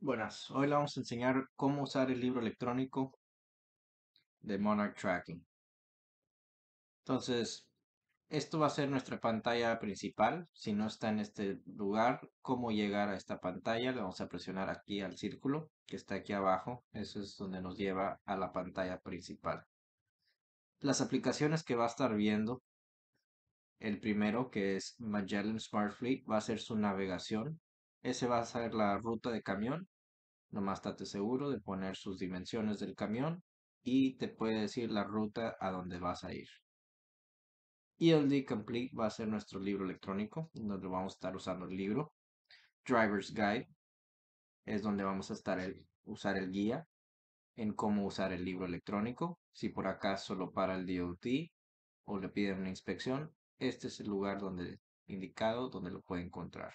Buenas, hoy le vamos a enseñar cómo usar el libro electrónico de Monarch Tracking. Entonces, esto va a ser nuestra pantalla principal. Si no está en este lugar, cómo llegar a esta pantalla, le vamos a presionar aquí al círculo que está aquí abajo. Eso es donde nos lleva a la pantalla principal. Las aplicaciones que va a estar viendo, el primero que es Magellan Smart Fleet, va a ser su navegación ese va a ser la ruta de camión. Nomás estate seguro de poner sus dimensiones del camión y te puede decir la ruta a donde vas a ir. ELD Complete va a ser nuestro libro electrónico, donde vamos a estar usando el libro. Driver's Guide es donde vamos a estar el, usar el guía en cómo usar el libro electrónico. Si por acaso solo para el DOT o le piden una inspección, este es el lugar donde indicado donde lo puede encontrar.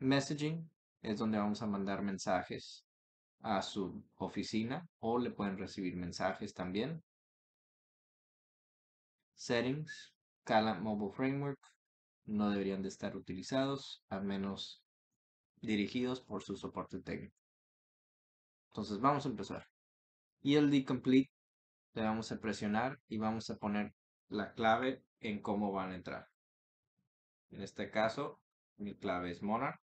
Messaging es donde vamos a mandar mensajes a su oficina o le pueden recibir mensajes también. Settings, Calam Mobile Framework, no deberían de estar utilizados al menos dirigidos por su soporte técnico. Entonces vamos a empezar. Y e ELD Complete le vamos a presionar y vamos a poner la clave en cómo van a entrar. En este caso, mi clave es Monarch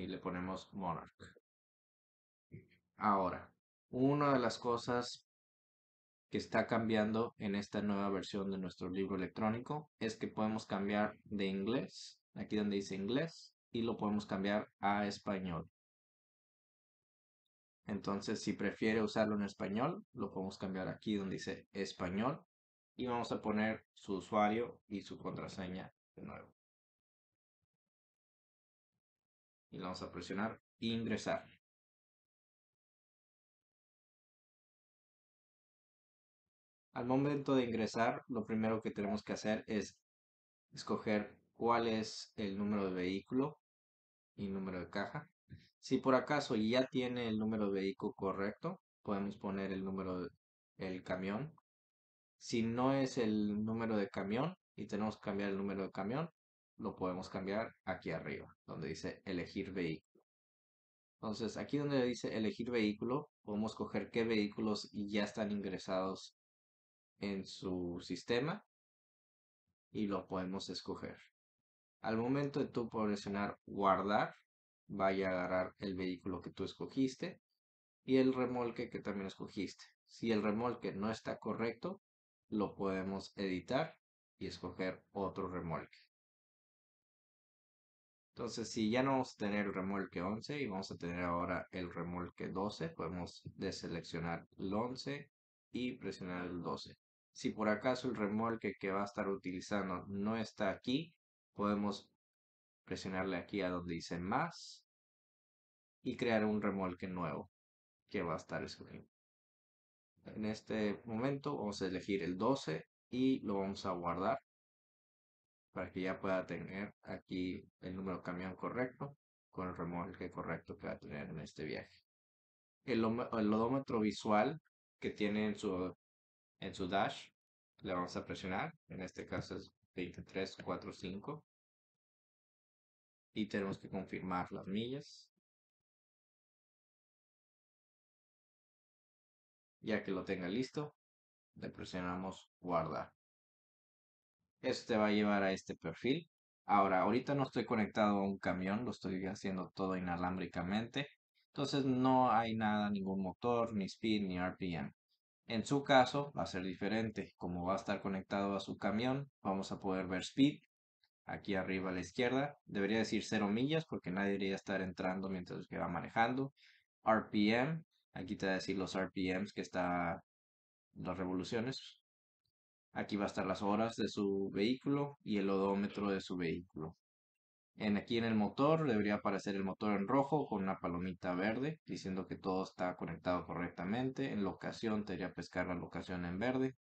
y le ponemos Monarch. Ahora, una de las cosas que está cambiando en esta nueva versión de nuestro libro electrónico es que podemos cambiar de inglés, aquí donde dice inglés, y lo podemos cambiar a español. Entonces, si prefiere usarlo en español, lo podemos cambiar aquí donde dice español y vamos a poner su usuario y su contraseña de nuevo. y le vamos a presionar e ingresar. Al momento de ingresar, lo primero que tenemos que hacer es escoger cuál es el número de vehículo y número de caja. Si por acaso ya tiene el número de vehículo correcto, podemos poner el número del camión. Si no es el número de camión y tenemos que cambiar el número de camión, lo podemos cambiar aquí arriba, donde dice elegir vehículo. Entonces, aquí donde dice elegir vehículo, podemos coger qué vehículos ya están ingresados en su sistema y lo podemos escoger. Al momento de tú presionar guardar, vaya a agarrar el vehículo que tú escogiste y el remolque que también escogiste. Si el remolque no está correcto, lo podemos editar y escoger otro remolque. Entonces, si ya no vamos a tener el remolque 11 y vamos a tener ahora el remolque 12, podemos deseleccionar el 11 y presionar el 12. Si por acaso el remolque que va a estar utilizando no está aquí, podemos presionarle aquí a donde dice más y crear un remolque nuevo que va a estar escogiendo. En este momento vamos a elegir el 12 y lo vamos a guardar para que ya pueda tener aquí el número de camión correcto con el remolque correcto que va a tener en este viaje. El, odómetro visual que tiene en su, en su dash, le vamos a presionar, en este caso es 2345, y tenemos que confirmar las millas. Ya que lo tenga listo, le presionamos guardar este te va a llevar a este perfil. Ahora, ahorita no estoy conectado a un camión, lo estoy haciendo todo inalámbricamente. Entonces no hay nada, ningún motor, ni speed, ni RPM. En su caso va a ser diferente. Como va a estar conectado a su camión, vamos a poder ver speed. Aquí arriba a la izquierda debería decir 0 millas porque nadie debería estar entrando mientras que va manejando. RPM, aquí te va a decir los RPMs que está las revoluciones Aquí va a estar las horas de su vehículo y el odómetro de su vehículo. En, aquí en el motor debería aparecer el motor en rojo con una palomita verde diciendo que todo está conectado correctamente. En locación debería pescar la locación en verde.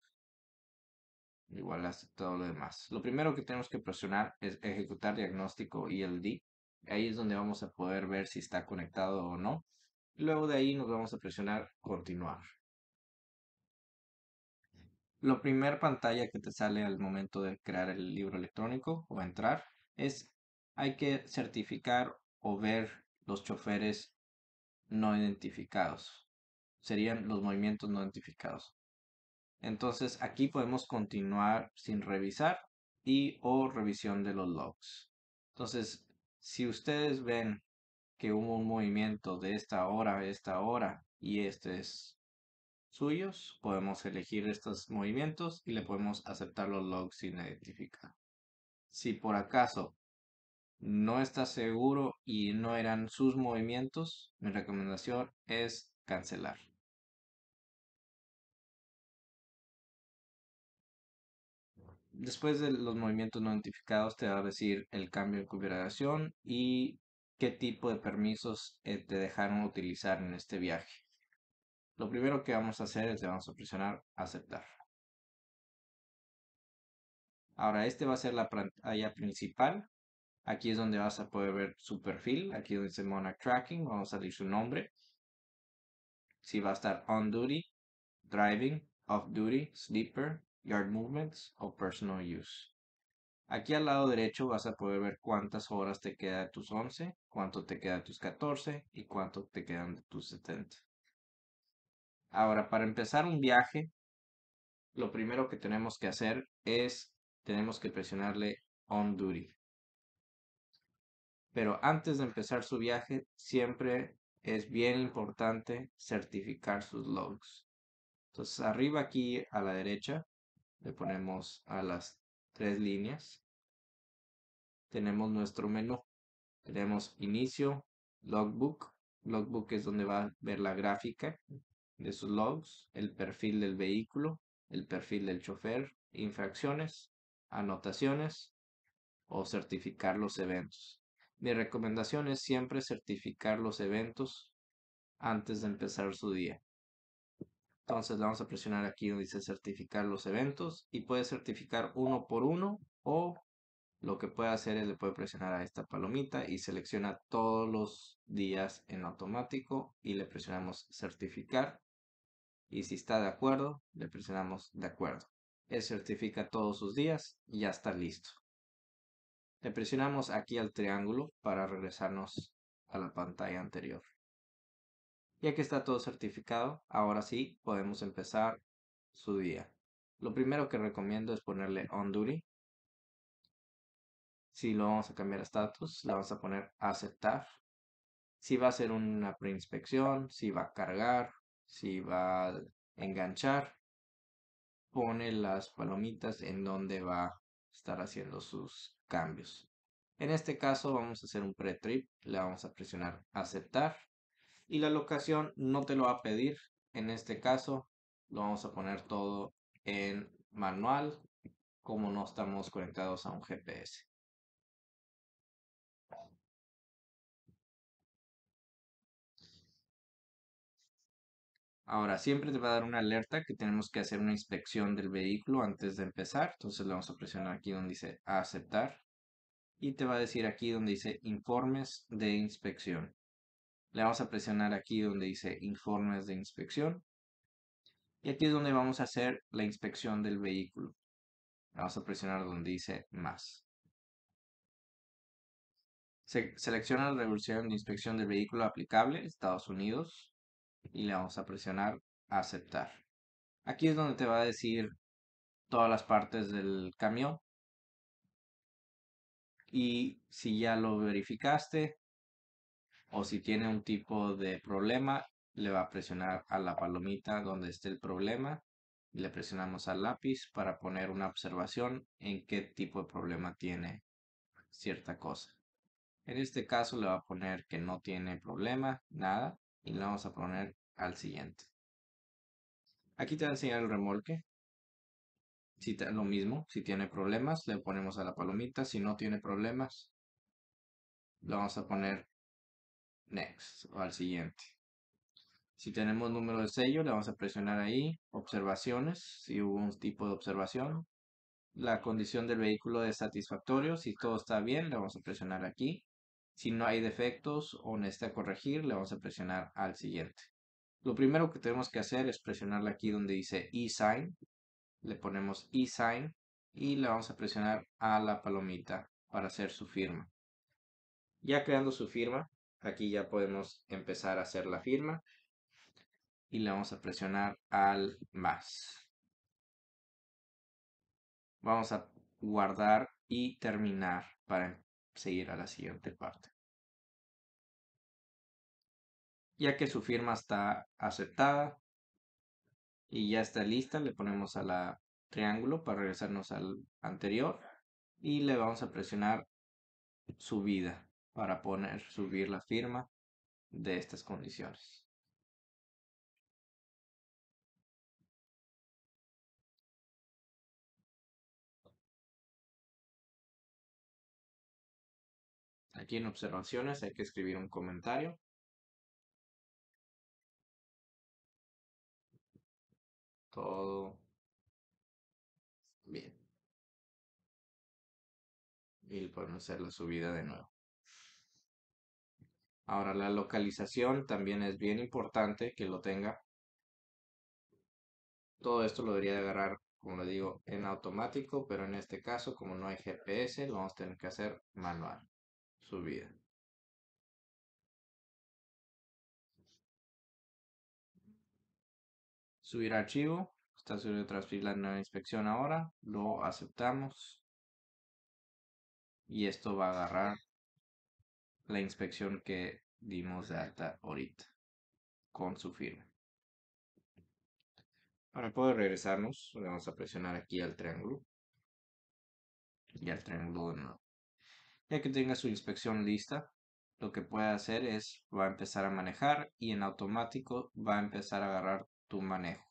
Igual hace todo lo demás. Lo primero que tenemos que presionar es ejecutar diagnóstico ELD. Ahí es donde vamos a poder ver si está conectado o no. Luego de ahí nos vamos a presionar continuar. Lo primer pantalla que te sale al momento de crear el libro electrónico o entrar es hay que certificar o ver los choferes no identificados. Serían los movimientos no identificados. Entonces aquí podemos continuar sin revisar y o revisión de los logs. Entonces, si ustedes ven que hubo un movimiento de esta hora a esta hora y este es suyos, podemos elegir estos movimientos y le podemos aceptar los logs sin identificar. Si por acaso no está seguro y no eran sus movimientos, mi recomendación es cancelar. Después de los movimientos no identificados te va a decir el cambio de configuración y qué tipo de permisos eh, te dejaron utilizar en este viaje. Lo primero que vamos a hacer es le vamos a presionar aceptar. Ahora, este va a ser la pantalla principal. Aquí es donde vas a poder ver su perfil. Aquí donde dice Monarch Tracking, vamos a decir su nombre. Si va a estar on duty, driving, off duty, sleeper, yard movements o personal use. Aquí al lado derecho vas a poder ver cuántas horas te queda de tus 11, cuánto te queda de tus 14 y cuánto te quedan de tus 70. Ahora, para empezar un viaje, lo primero que tenemos que hacer es, tenemos que presionarle on duty. Pero antes de empezar su viaje, siempre es bien importante certificar sus logs. Entonces, arriba aquí a la derecha, le ponemos a las tres líneas. Tenemos nuestro menú. Tenemos inicio, logbook. Logbook es donde va a ver la gráfica de sus logs, el perfil del vehículo, el perfil del chofer, infracciones, anotaciones o certificar los eventos. Mi recomendación es siempre certificar los eventos antes de empezar su día. Entonces vamos a presionar aquí donde dice certificar los eventos y puede certificar uno por uno o lo que puede hacer es le puede presionar a esta palomita y selecciona todos los días en automático y le presionamos certificar y si está de acuerdo, le presionamos de acuerdo. Él certifica todos sus días y ya está listo. Le presionamos aquí al triángulo para regresarnos a la pantalla anterior. Ya que está todo certificado, ahora sí podemos empezar su día. Lo primero que recomiendo es ponerle on duty. Si lo vamos a cambiar a status, le vamos a poner aceptar. Si va a ser una preinspección, si va a cargar, si va a enganchar, pone las palomitas en donde va a estar haciendo sus cambios. En este caso vamos a hacer un pre-trip, le vamos a presionar aceptar y la locación no te lo va a pedir. En este caso lo vamos a poner todo en manual como no estamos conectados a un GPS. Ahora, siempre te va a dar una alerta que tenemos que hacer una inspección del vehículo antes de empezar. Entonces le vamos a presionar aquí donde dice aceptar. Y te va a decir aquí donde dice informes de inspección. Le vamos a presionar aquí donde dice informes de inspección. Y aquí es donde vamos a hacer la inspección del vehículo. Le Vamos a presionar donde dice más. selecciona la resolución de inspección del vehículo aplicable, Estados Unidos y le vamos a presionar a aceptar. Aquí es donde te va a decir todas las partes del camión. Y si ya lo verificaste o si tiene un tipo de problema, le va a presionar a la palomita donde esté el problema le presionamos al lápiz para poner una observación en qué tipo de problema tiene cierta cosa. En este caso le va a poner que no tiene problema, nada y le vamos a poner al siguiente. Aquí te va a enseñar el remolque. Si lo mismo, si tiene problemas, le ponemos a la palomita. Si no tiene problemas, le vamos a poner next o al siguiente. Si tenemos número de sello, le vamos a presionar ahí, observaciones, si hubo un tipo de observación. La condición del vehículo es satisfactorio, si todo está bien, le vamos a presionar aquí. Si no hay defectos o a corregir, le vamos a presionar al siguiente. Lo primero que tenemos que hacer es presionarle aquí donde dice eSign. Le ponemos eSign y le vamos a presionar a la palomita para hacer su firma. Ya creando su firma, aquí ya podemos empezar a hacer la firma y le vamos a presionar al más. Vamos a guardar y terminar para seguir a la siguiente parte. Ya que su firma está aceptada y ya está lista, le ponemos a la triángulo para regresarnos al anterior y le vamos a presionar subida para poner subir la firma de estas condiciones. Aquí en observaciones hay que escribir un comentario. Todo bien. Y podemos hacer la subida de nuevo. Ahora la localización también es bien importante que lo tenga. Todo esto lo debería de agarrar, como le digo, en automático, pero en este caso, como no hay GPS, lo vamos a tener que hacer manual su Subir archivo. Está subiendo tras la nueva inspección ahora. Lo aceptamos. Y esto va a agarrar la inspección que dimos de alta ahorita con su firma. Para poder regresarnos, le vamos a presionar aquí al triángulo y al triángulo de nuevo. Ya que tenga su inspección lista, lo que puede hacer es va a empezar a manejar y en automático va a empezar a agarrar tu manejo.